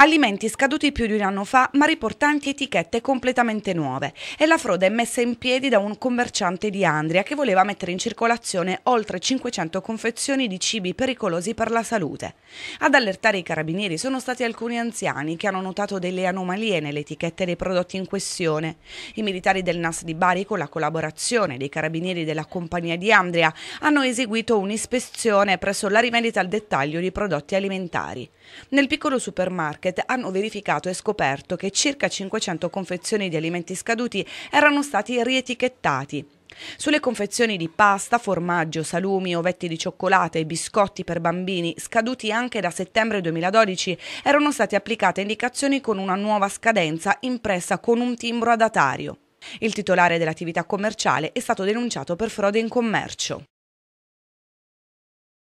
Alimenti scaduti più di un anno fa ma riportanti etichette completamente nuove e la frode è messa in piedi da un commerciante di Andria che voleva mettere in circolazione oltre 500 confezioni di cibi pericolosi per la salute. Ad allertare i carabinieri sono stati alcuni anziani che hanno notato delle anomalie nelle etichette dei prodotti in questione. I militari del NAS di Bari con la collaborazione dei carabinieri della compagnia di Andria hanno eseguito un'ispezione presso la rivendita al dettaglio di prodotti alimentari. Nel piccolo supermarket Market hanno verificato e scoperto che circa 500 confezioni di alimenti scaduti erano stati rietichettati. Sulle confezioni di pasta, formaggio, salumi, ovetti di cioccolata e biscotti per bambini, scaduti anche da settembre 2012, erano state applicate indicazioni con una nuova scadenza impressa con un timbro adatario. Il titolare dell'attività commerciale è stato denunciato per frode in commercio.